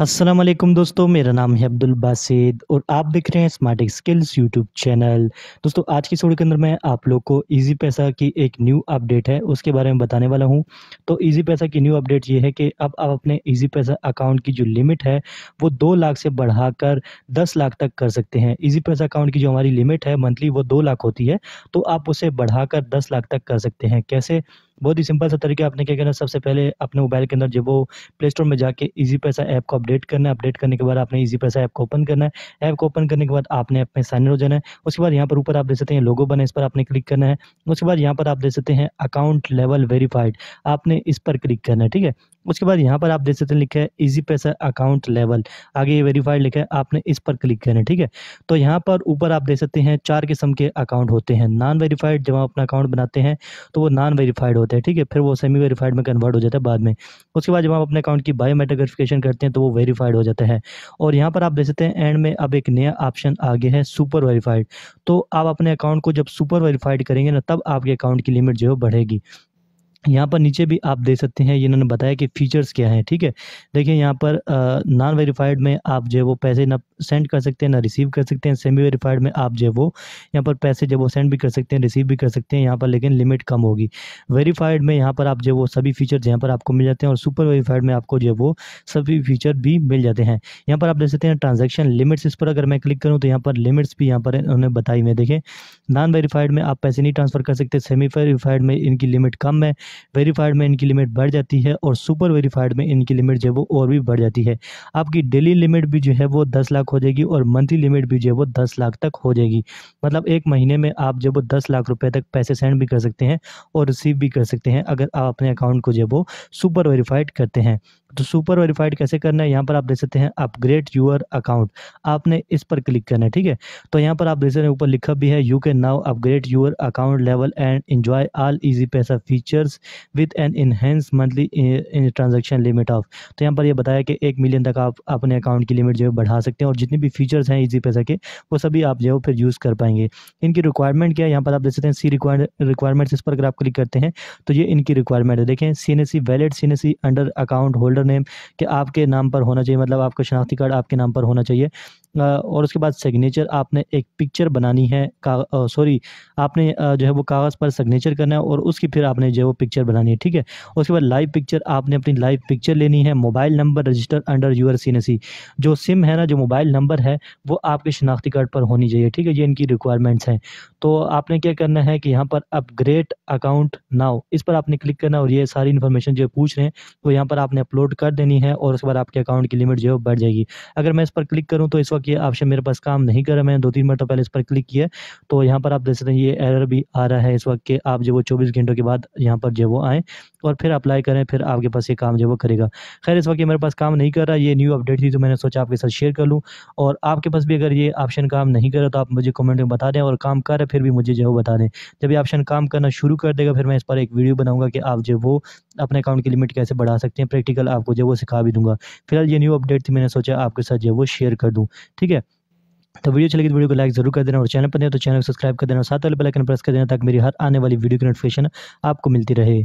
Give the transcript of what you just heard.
अस्सलाम वालेकुम दोस्तों मेरा नाम है अब्दुल बासिद और आप देख रहे हैं स्मार्ट स्किल्स यूट्यूब चैनल दोस्तों आज की स्टोरी के अंदर मैं आप लोग को इजी पैसा की एक न्यू अपडेट है उसके बारे में बताने वाला हूं तो इजी पैसा की न्यू अपडेट ये है कि अब आप अपने इजी पैसा अकाउंट की जो लिमिट है वो दो लाख से बढ़ाकर दस लाख तक कर सकते हैं ईजी पैसा अकाउंट की जो हमारी लिमिट है मंथली वो दो लाख होती है तो आप उसे बढ़ाकर दस लाख तक कर सकते हैं कैसे बहुत ही सिंपल सा तरीका आपने क्या करना सबसे पहले अपने मोबाइल के अंदर जब वो प्ले स्टोर में जाके ईजी पैसा ऐप को अपडेट करना है अपडेट करने के बाद आपने इजी पैसा ऐप को ओपन करना है ऐप को ओपन करने के बाद आपने अपने साइन इन हो जाना है उसके बाद यहाँ पर ऊपर आप देख सकते हैं लोगो बने इस पर आपने क्लिक करना है उसके बाद यहाँ पर आप देख सकते हैं अकाउंट लेवल वेरीफाइड आपने इस पर क्लिक करना है ठीक है उसके बाद यहाँ पर आप देख सकते हैं लिखा है इजी पैसा अकाउंट लेवल आगे ये वेरीफाइड लिखा है आपने इस पर क्लिक करना है ठीक है तो यहाँ पर ऊपर आप देख सकते हैं चार किस्म के अकाउंट होते हैं नॉन वेरीफाइड जब आप अपना अकाउंट बनाते हैं तो वो नॉन वेरीफाइड होते हैं ठीक है फिर वो सेमी वेरीफाइड में कन्वर्ट हो जाता है बाद में उसके बाद जब आप अपने अकाउंट की बायोमेट्रिक वेरिफिकेशन करते हैं तो वो वेरीफाइड हो जाता है और यहाँ पर आप देख सकते हैं एंड में अब एक नया ऑप्शन आ गया है सुपर वेरीफाइड तो आप अपने अकाउंट को जब सुपर वेरीफाइड करेंगे ना तब आपके अकाउंट की लिमिट जो है बढ़ेगी यहाँ पर नीचे भी आप देख सकते हैं इन्होंने बताया कि फीचर्स क्या हैं ठीक है देखिए यहाँ पर नॉन वेरीफाइड में आप जो है वो पैसे ना सेंड कर सकते हैं ना रिसीव कर सकते हैं सेमी वेरीफाइड में आप जो वो यहाँ पर पैसे जो वो सेंड भी कर सकते हैं रिसीव भी कर सकते हैं यहाँ पर लेकिन लिमिट कम होगी वेरीफाइड में यहाँ पर आप जो वो सभी फीचर्स यहाँ पर आपको मिल जाते हैं और सुपर वेरीफाइड में आपको जो वो सभी फीचर भी मिल जाते हैं यहाँ पर आप देख सकते हैं ट्रांजेक्शन लिमिट्स इस पर अगर मैं क्लिक करूँ तो यहाँ पर लिमिट्स भी यहाँ पर उन्होंने बताई हुई देखें नॉन वेरीफाइड में आप पैसे नहीं ट्रांसफ़र कर सकते सेमी वेरीफाइड में इनकी लिमिट कम है वेरीफाइड में इनकी लिमिट बढ़ जाती है और सुपर वेरीफाइड में इनकी लिमिट जो है वो और भी बढ़ जाती है आपकी डेली लिमिट भी जो है वो दस लाख हो जाएगी और मंथली लिमिट भी जो है वो दस लाख तक हो जाएगी मतलब एक महीने में आप जो वो दस लाख रुपये तक पैसे सेंड भी कर सकते हैं और रिसीव भी कर सकते हैं अगर आप अपने अकाउंट को जो है वो सुपर वेरीफाइड करते हैं तो सुपर वेरीफाइड कैसे करना है यहाँ पर आप देख सकते हैं अपग्रेड यूर अकाउंट आपने इस पर क्लिक करना है ठीक है तो यहाँ पर आप देख सकते हैं ऊपर लिखा भी है you can now upgrade your account level and enjoy all easy paisa features with an enhanced monthly transaction limit of तो यहाँ पर यह बताया कि एक मिलियन तक आप अपने अकाउंट की लिमिट जो है बढ़ा सकते हैं और जितने भी फीचर्स हैं ईजी पैसा के वो सभी आप जो है फिर यूज़ कर पाएंगे इनकी रिक्वायरमेंट क्या है यहाँ पर आप देख सकते हैं सी रिक्वायरमेंट्स इस पर अगर आप क्लिक करते हैं तो ये इनकी रिक्वायरमेंट है देखें C N S C valid C N S C under account holder holder name कि आपके नाम पर होना चाहिए मतलब आपका शनाख्ती कार्ड आपके नाम पर होना चाहिए और उसके बाद सिग्नेचर आपने एक पिक्चर बनानी है सॉरी आपने जो है वो कागज़ पर सिग्नेचर करना है और उसकी फिर आपने जो है वो पिक्चर बनानी है ठीक है उसके बाद लाइव पिक्चर आपने अपनी लाइव पिक्चर लेनी है mobile number register under your C जो सिम है ना जो मोबाइल नंबर है वो आपके शनाख्ती कार्ड पर होनी चाहिए ठीक है ये इनकी रिक्वायरमेंट्स हैं तो आपने क्या करना है कि यहाँ पर अपग्रेड अकाउंट नाउ इस पर आपने क्लिक करना और ये सारी इन्फॉर्मेशन जो पूछ रहे हैं वो यहाँ पर आपने अपलोड कर देनी है और उसके बाद आपके अकाउंट की लिमिट जो है बढ़ जाएगी अगर मैं इस पर क्लिक करूँ तो इस वक्त कि ऑप्शन मेरे पास काम नहीं कर रहा मैंने दो तीन मिनट पहले इस पर क्लिक किया तो यहाँ पर आप देख सकते हैं ये एरर भी आ रहा है इस वक्त के आप जो वो चौबीस घंटों के बाद यहाँ पर जो वो आएँ और फिर अप्लाई करें फिर आपके पास ये काम जो वो करेगा खैर इस वक्त ये मेरे पास काम नहीं कर रहा ये न्यू अपडेट थी तो मैंने सोचा आपके साथ शेयर कर लूँ और आपके पास भी अगर ये ऑप्शन काम नहीं कर रहा तो आप मुझे कमेंट में बता दें और काम कर फिर भी मुझे जो बता दें जब ये ऑप्शन काम करना शुरू कर देगा फिर मैं इस पर एक वीडियो बनाऊंगा कि आप जो वो अपने अकाउंट की लिमिट कैसे बढ़ा सकते हैं प्रैक्टिकल आपको जो वो सिखा भी दूंगा फिलहाल ये न्यू अपडेट थी मैंने सोचा आपके साथ जो वो शेयर कर दूँ ठीक है तो वीडियो चलेगी तो वीडियो को लाइक जरूर कर देना और चैनल पर नहीं तो चैनल को सब्सक्राइब कर देना और साथ वाले बेल आइकन प्रेस कर देना ताकि मेरी हर आने वाली वीडियो की नोटिफिकेशन आपको मिलती रहे